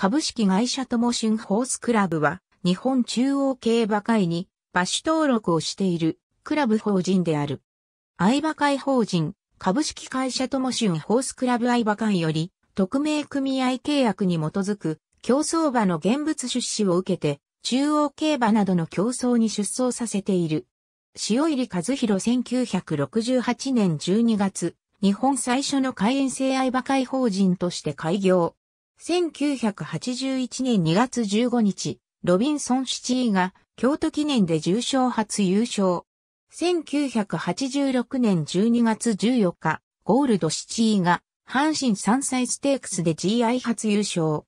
株式会社ともんホースクラブは、日本中央競馬会に、馬主登録をしている、クラブ法人である。相馬会法人、株式会社ともんホースクラブ相馬会より、特命組合契約に基づく、競争馬の現物出資を受けて、中央競馬などの競争に出走させている。塩入和弘1968年12月、日本最初の会員制相馬会法人として開業。1981年2月15日、ロビンソン・シチーが京都記念で重賞初優勝。1986年12月14日、ゴールド・シチーが阪神山歳ステークスで GI 初優勝。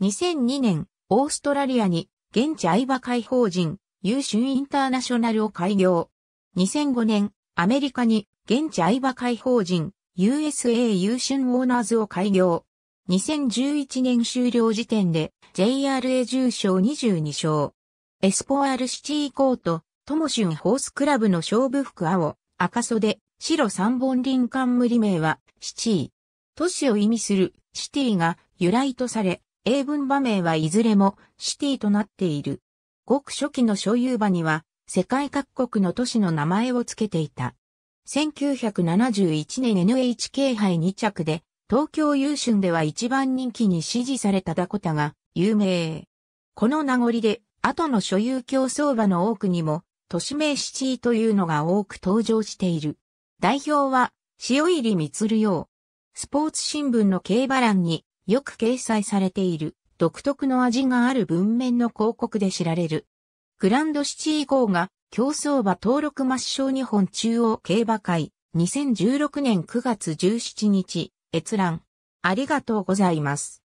2002年、オーストラリアに現地相場開放人、優秀インターナショナルを開業。2005年、アメリカに現地相場開放人、USA 優秀オーナーズを開業。2011年終了時点で j r a 重賞22勝。エスポアールシティコート、トモシュンホースクラブの勝負服青、赤袖、白三本輪冠名はシティ。都市を意味するシティが由来とされ、英文場名はいずれもシティとなっている。ごく初期の所有場には世界各国の都市の名前を付けていた。1971年 NHK 杯2着で東京優春では一番人気に支持されたダコタが有名。この名残で、後の所有競争馬の多くにも、都市名七位というのが多く登場している。代表は、塩入光洋。スポーツ新聞の競馬欄によく掲載されている独特の味がある文面の広告で知られる。グランド七位号が競争馬登録抹消日本中央競馬会2016年9月17日閲覧。ありがとうございます。